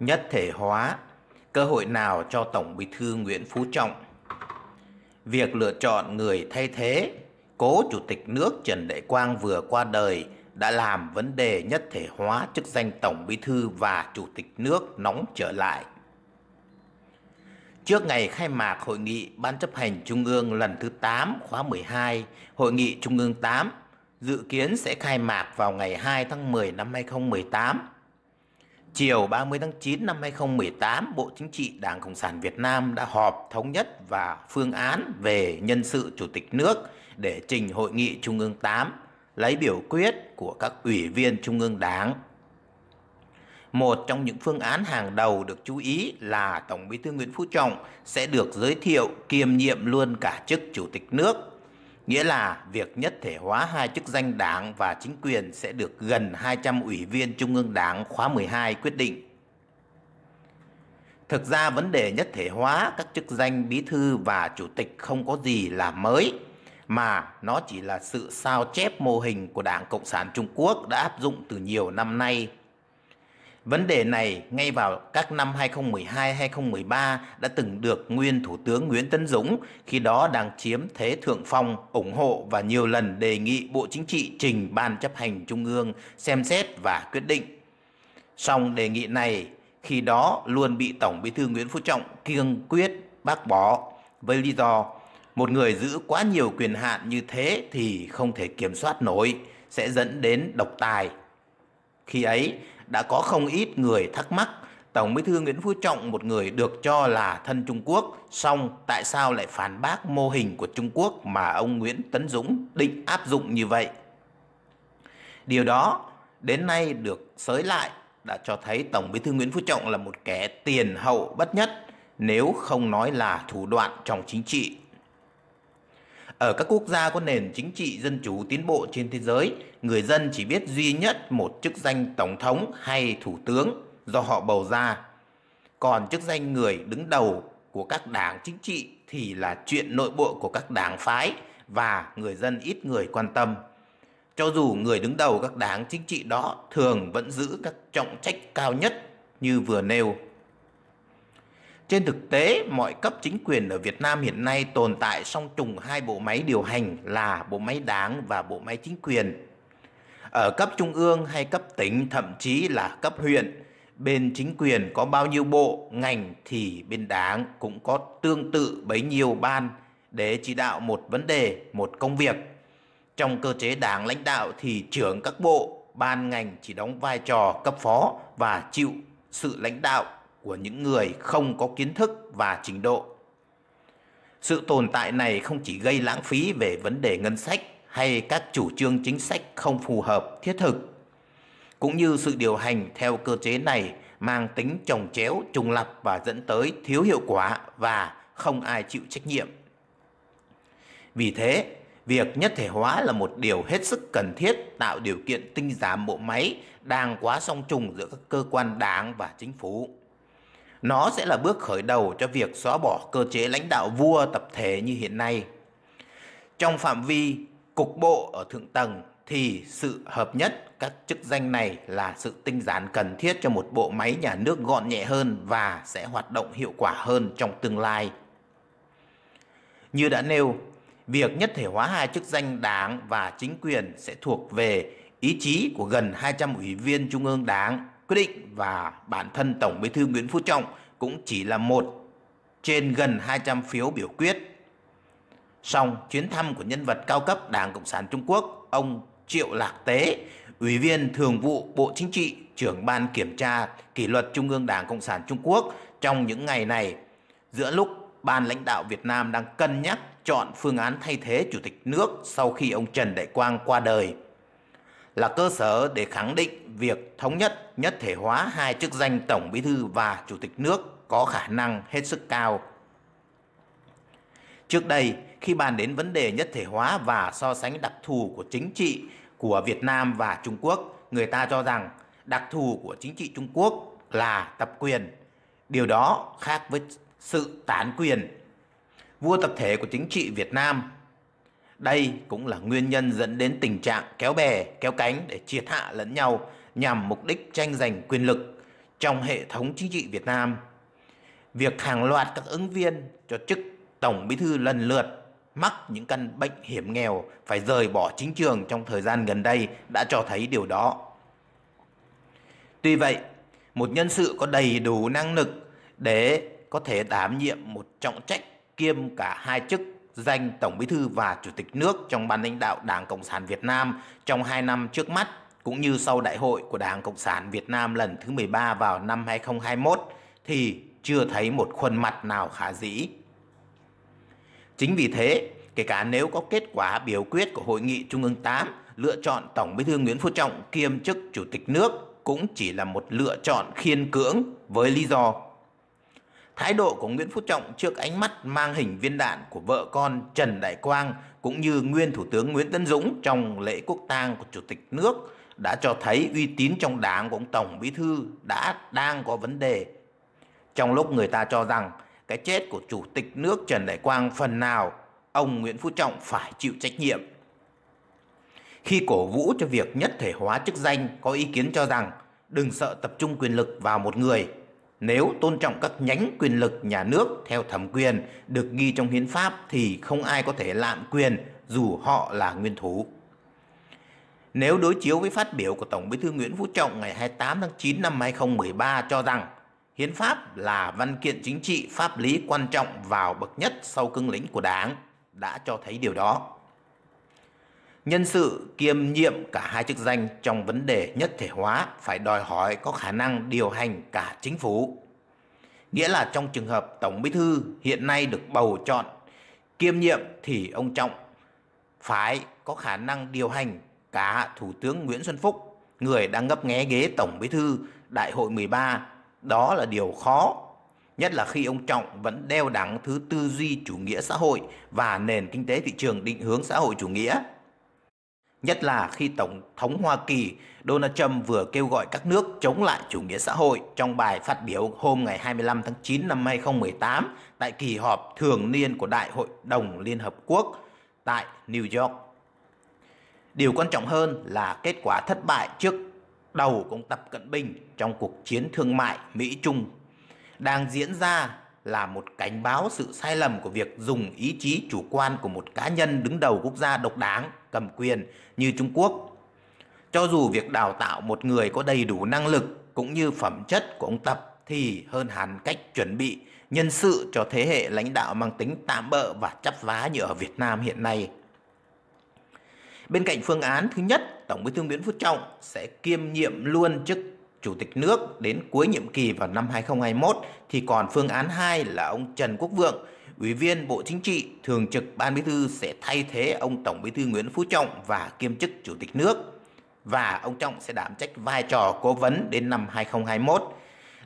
nhất thể hóa cơ hội nào cho Tổng Bí thư Nguyễn Phú Trọng. Việc lựa chọn người thay thế, cố Chủ tịch nước Trần Đại Quang vừa qua đời đã làm vấn đề nhất thể hóa chức danh Tổng Bí thư và Chủ tịch nước nóng trở lại. Trước ngày khai mạc hội nghị Ban chấp hành Trung ương lần thứ 8 khóa 12, hội nghị Trung ương 8 dự kiến sẽ khai mạc vào ngày 2 tháng 10 năm 2018 Chiều 30 tháng 9 năm 2018, Bộ Chính trị Đảng Cộng sản Việt Nam đã họp thống nhất và phương án về nhân sự Chủ tịch nước để trình Hội nghị Trung ương 8 lấy biểu quyết của các ủy viên Trung ương Đảng. Một trong những phương án hàng đầu được chú ý là Tổng Bí thư Nguyễn Phú Trọng sẽ được giới thiệu kiêm nhiệm luôn cả chức Chủ tịch nước nghĩa là việc nhất thể hóa hai chức danh đảng và chính quyền sẽ được gần 200 ủy viên Trung ương Đảng khóa 12 quyết định. Thực ra vấn đề nhất thể hóa các chức danh bí thư và chủ tịch không có gì là mới, mà nó chỉ là sự sao chép mô hình của Đảng Cộng sản Trung Quốc đã áp dụng từ nhiều năm nay Vấn đề này ngay vào các năm 2012-2013 đã từng được nguyên Thủ tướng Nguyễn Tấn Dũng khi đó đang chiếm thế thượng phong ủng hộ và nhiều lần đề nghị Bộ Chính trị trình Ban chấp hành Trung ương xem xét và quyết định. Song đề nghị này khi đó luôn bị Tổng Bí thư Nguyễn Phú Trọng kiêng quyết bác bỏ với lý do một người giữ quá nhiều quyền hạn như thế thì không thể kiểm soát nổi sẽ dẫn đến độc tài. Khi ấy, đã có không ít người thắc mắc Tổng bí thư Nguyễn Phú Trọng một người được cho là thân Trung Quốc, song tại sao lại phản bác mô hình của Trung Quốc mà ông Nguyễn Tấn Dũng định áp dụng như vậy? Điều đó đến nay được sới lại đã cho thấy Tổng bí thư Nguyễn Phú Trọng là một kẻ tiền hậu bất nhất nếu không nói là thủ đoạn trong chính trị ở các quốc gia có nền chính trị dân chủ tiến bộ trên thế giới, người dân chỉ biết duy nhất một chức danh tổng thống hay thủ tướng do họ bầu ra. Còn chức danh người đứng đầu của các đảng chính trị thì là chuyện nội bộ của các đảng phái và người dân ít người quan tâm. Cho dù người đứng đầu các đảng chính trị đó thường vẫn giữ các trọng trách cao nhất như vừa nêu trên thực tế, mọi cấp chính quyền ở Việt Nam hiện nay tồn tại song trùng hai bộ máy điều hành là bộ máy đảng và bộ máy chính quyền. Ở cấp trung ương hay cấp tỉnh, thậm chí là cấp huyện, bên chính quyền có bao nhiêu bộ, ngành thì bên đảng cũng có tương tự bấy nhiêu ban để chỉ đạo một vấn đề, một công việc. Trong cơ chế đảng lãnh đạo thì trưởng các bộ, ban ngành chỉ đóng vai trò cấp phó và chịu sự lãnh đạo của những người không có kiến thức và trình độ. Sự tồn tại này không chỉ gây lãng phí về vấn đề ngân sách hay các chủ trương chính sách không phù hợp thiết thực, cũng như sự điều hành theo cơ chế này mang tính trồng chéo, trùng lập và dẫn tới thiếu hiệu quả và không ai chịu trách nhiệm. Vì thế, việc nhất thể hóa là một điều hết sức cần thiết tạo điều kiện tinh giản bộ máy đang quá song trùng giữa các cơ quan đảng và chính phủ. Nó sẽ là bước khởi đầu cho việc xóa bỏ cơ chế lãnh đạo vua tập thể như hiện nay. Trong phạm vi cục bộ ở thượng tầng thì sự hợp nhất các chức danh này là sự tinh giản cần thiết cho một bộ máy nhà nước gọn nhẹ hơn và sẽ hoạt động hiệu quả hơn trong tương lai. Như đã nêu, việc nhất thể hóa hai chức danh đảng và chính quyền sẽ thuộc về ý chí của gần 200 ủy viên Trung ương Đảng quyết định và bản thân Tổng Bí thư Nguyễn Phú Trọng cũng chỉ là một trên gần 200 phiếu biểu quyết. Song chuyến thăm của nhân vật cao cấp Đảng Cộng sản Trung Quốc, ông Triệu Lạc Tế, Ủy viên Thường vụ Bộ Chính trị, trưởng ban kiểm tra kỷ luật Trung ương Đảng Cộng sản Trung Quốc trong những ngày này, giữa lúc ban lãnh đạo Việt Nam đang cân nhắc chọn phương án thay thế chủ tịch nước sau khi ông Trần Đại Quang qua đời là cơ sở để khẳng định việc thống nhất nhất thể hóa hai chức danh Tổng Bí thư và Chủ tịch nước có khả năng hết sức cao. Trước đây, khi bàn đến vấn đề nhất thể hóa và so sánh đặc thù của chính trị của Việt Nam và Trung Quốc, người ta cho rằng đặc thù của chính trị Trung Quốc là tập quyền. Điều đó khác với sự tán quyền. Vua tập thể của chính trị Việt Nam đây cũng là nguyên nhân dẫn đến tình trạng kéo bè, kéo cánh để triệt hạ lẫn nhau nhằm mục đích tranh giành quyền lực trong hệ thống chính trị Việt Nam. Việc hàng loạt các ứng viên cho chức Tổng Bí thư lần lượt mắc những căn bệnh hiểm nghèo phải rời bỏ chính trường trong thời gian gần đây đã cho thấy điều đó. Tuy vậy, một nhân sự có đầy đủ năng lực để có thể đảm nhiệm một trọng trách kiêm cả hai chức danh Tổng Bí thư và Chủ tịch nước trong ban lãnh đạo Đảng Cộng sản Việt Nam trong 2 năm trước mắt cũng như sau đại hội của Đảng Cộng sản Việt Nam lần thứ 13 vào năm 2021 thì chưa thấy một khuôn mặt nào khả dĩ. Chính vì thế, kể cả nếu có kết quả biểu quyết của Hội nghị Trung ương 8 lựa chọn Tổng Bí thư Nguyễn Phú Trọng kiêm chức Chủ tịch nước cũng chỉ là một lựa chọn khiên cưỡng với lý do Thái độ của Nguyễn Phú Trọng trước ánh mắt mang hình viên đạn của vợ con Trần Đại Quang cũng như nguyên Thủ tướng Nguyễn Tấn Dũng trong lễ quốc tang của Chủ tịch nước đã cho thấy uy tín trong đảng của ông Tổng Bí Thư đã đang có vấn đề. Trong lúc người ta cho rằng cái chết của Chủ tịch nước Trần Đại Quang phần nào ông Nguyễn Phú Trọng phải chịu trách nhiệm. Khi cổ vũ cho việc nhất thể hóa chức danh có ý kiến cho rằng đừng sợ tập trung quyền lực vào một người nếu tôn trọng các nhánh quyền lực nhà nước theo thẩm quyền được ghi trong hiến pháp thì không ai có thể lạm quyền dù họ là nguyên thủ. Nếu đối chiếu với phát biểu của Tổng Bí thư Nguyễn Phú Trọng ngày 28 tháng 9 năm 2013 cho rằng Hiến pháp là văn kiện chính trị pháp lý quan trọng vào bậc nhất sau cương lĩnh của Đảng đã cho thấy điều đó nhân sự kiêm nhiệm cả hai chức danh trong vấn đề nhất thể hóa phải đòi hỏi có khả năng điều hành cả chính phủ. Nghĩa là trong trường hợp Tổng Bí thư hiện nay được bầu chọn kiêm nhiệm thì ông Trọng phải có khả năng điều hành cả Thủ tướng Nguyễn Xuân Phúc, người đang ngấp nghé ghế Tổng Bí thư Đại hội 13. Đó là điều khó, nhất là khi ông Trọng vẫn đeo đẳng thứ tư duy chủ nghĩa xã hội và nền kinh tế thị trường định hướng xã hội chủ nghĩa nhất là khi Tổng thống Hoa Kỳ Donald Trump vừa kêu gọi các nước chống lại chủ nghĩa xã hội trong bài phát biểu hôm ngày 25 tháng 9 năm 2018 tại kỳ họp thường niên của Đại hội đồng Liên Hợp Quốc tại New York. Điều quan trọng hơn là kết quả thất bại trước đầu của Tập Cận Bình trong cuộc chiến thương mại Mỹ-Trung đang diễn ra là một cảnh báo sự sai lầm của việc dùng ý chí chủ quan của một cá nhân đứng đầu quốc gia độc đáng, cầm quyền như Trung Quốc. Cho dù việc đào tạo một người có đầy đủ năng lực cũng như phẩm chất của ông Tập thì hơn hẳn cách chuẩn bị nhân sự cho thế hệ lãnh đạo mang tính tạm bỡ và chấp vá như ở Việt Nam hiện nay. Bên cạnh phương án thứ nhất, Tổng bí thư Nguyễn Phú Trọng sẽ kiêm nhiệm luôn chức Chủ tịch nước đến cuối nhiệm kỳ vào năm 2021 thì còn phương án 2 là ông Trần Quốc Vượng, Ủy viên Bộ Chính trị, Thường trực Ban Bí thư sẽ thay thế ông Tổng Bí thư Nguyễn Phú Trọng và kiêm chức Chủ tịch nước. Và ông Trọng sẽ đảm trách vai trò cố vấn đến năm 2021.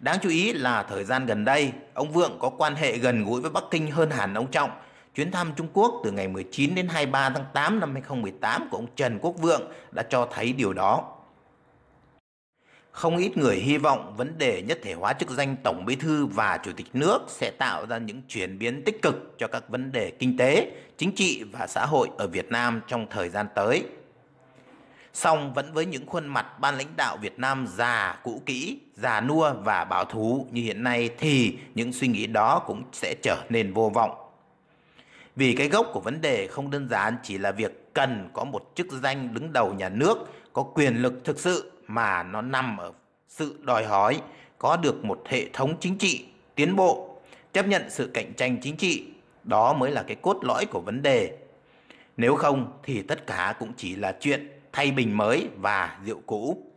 Đáng chú ý là thời gian gần đây, ông Vượng có quan hệ gần gũi với Bắc Kinh hơn hẳn ông Trọng. Chuyến thăm Trung Quốc từ ngày 19 đến 23 tháng 8 năm 2018 của ông Trần Quốc Vượng đã cho thấy điều đó. Không ít người hy vọng vấn đề nhất thể hóa chức danh Tổng Bí thư và Chủ tịch nước sẽ tạo ra những chuyển biến tích cực cho các vấn đề kinh tế, chính trị và xã hội ở Việt Nam trong thời gian tới. Song vẫn với những khuôn mặt ban lãnh đạo Việt Nam già, cũ kỹ, già nua và bảo thú như hiện nay thì những suy nghĩ đó cũng sẽ trở nên vô vọng. Vì cái gốc của vấn đề không đơn giản chỉ là việc cần có một chức danh đứng đầu nhà nước có quyền lực thực sự mà nó nằm ở sự đòi hỏi có được một hệ thống chính trị tiến bộ, chấp nhận sự cạnh tranh chính trị. Đó mới là cái cốt lõi của vấn đề. Nếu không thì tất cả cũng chỉ là chuyện thay bình mới và rượu cũ.